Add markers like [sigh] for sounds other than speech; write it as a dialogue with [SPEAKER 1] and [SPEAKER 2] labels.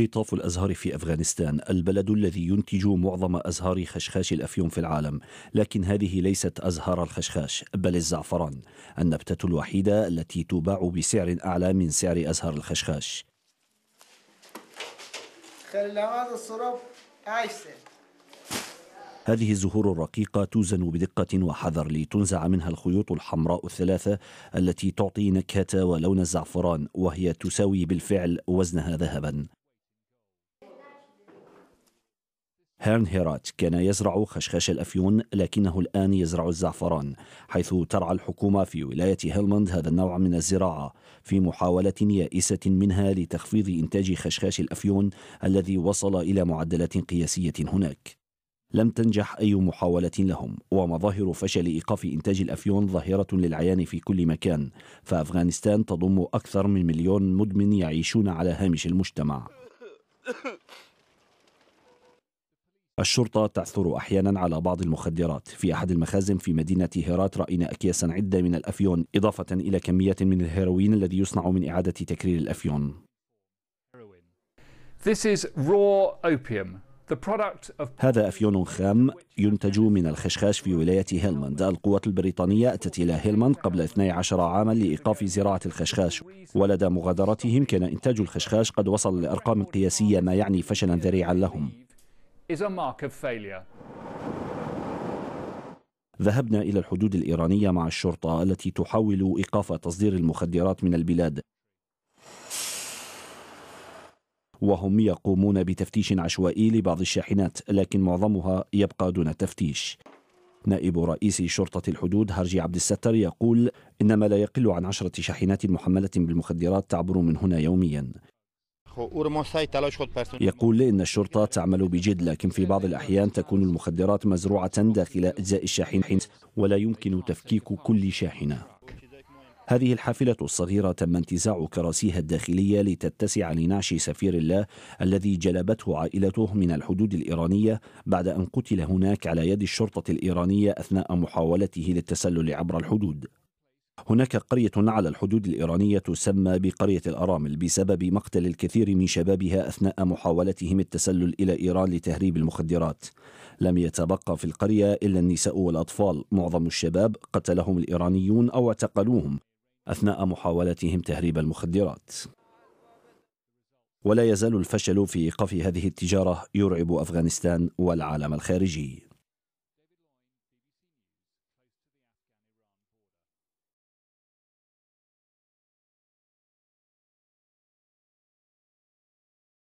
[SPEAKER 1] حيطاف الأزهار في أفغانستان البلد الذي ينتج معظم أزهار خشخاش الأفيون في العالم لكن هذه ليست أزهار الخشخاش بل الزعفران النبتة الوحيدة التي تباع بسعر أعلى من سعر أزهار الخشخاش هذه الزهور الرقيقة توزن بدقة وحذر لتنزع منها الخيوط الحمراء الثلاثة التي تعطي نكهة ولون الزعفران وهي تساوي بالفعل وزنها ذهبا هيرن هيرات كان يزرع خشخاش الأفيون لكنه الآن يزرع الزعفران حيث ترعى الحكومة في ولاية هيلمند هذا النوع من الزراعة في محاولة يائسة منها لتخفيض إنتاج خشخاش الأفيون الذي وصل إلى معدلات قياسية هناك لم تنجح أي محاولة لهم ومظاهر فشل إيقاف إنتاج الأفيون ظاهرة للعيان في كل مكان فأفغانستان تضم أكثر من مليون مدمن يعيشون على هامش المجتمع [laughs] الشرطة تعثر أحيانا على بعض المخدرات في أحد المخازن في مدينة هيرات رأينا أكياسا عدة من الأفيون إضافة إلى كمية من الهيروين الذي يصنع من إعادة تكرير الأفيون This is raw opium. هذا أفيون خام ينتج من الخشخاش في ولاية هيلماند القوات البريطانية أتت إلى هيلماند قبل 12 عاما لإيقاف زراعة الخشخاش ولدى مغادرتهم كان إنتاج الخشخاش قد وصل لأرقام قياسية ما يعني فشلا ذريعا لهم is a mark of failure. ذهبنا إلى الحدود الإيرانية مع الشرطة التي تحاول إيقاف تصدير المخدرات من البلاد وهم يقومون بتفتيش عشوائي لبعض الشاحنات لكن معظمها يبقى دون تفتيش نائب رئيس شرطة الحدود هرجي عبد الستر يقول إن ما لا يقل عن عشرة شاحنات محملة بالمخدرات تعبر من هنا يوميا يقول إن الشرطة تعمل بجد لكن في بعض الأحيان تكون المخدرات مزروعة داخل أجزاء الشاحنة ولا يمكن تفكيك كل شاحنة هذه الحافلة الصغيرة تم انتزاع كراسيها الداخلية لتتسع لنعش سفير الله الذي جلبته عائلته من الحدود الإيرانية بعد أن قتل هناك على يد الشرطة الإيرانية أثناء محاولته للتسلل عبر الحدود هناك قرية على الحدود الإيرانية تسمى بقرية الأرامل بسبب مقتل الكثير من شبابها أثناء محاولتهم التسلل إلى إيران لتهريب المخدرات لم يتبقى في القرية إلا النساء والأطفال معظم الشباب قتلهم الإيرانيون أو اعتقلوهم أثناء محاولتهم تهريب المخدرات ولا يزال الفشل في ايقاف هذه التجاره يرعب افغانستان والعالم الخارجي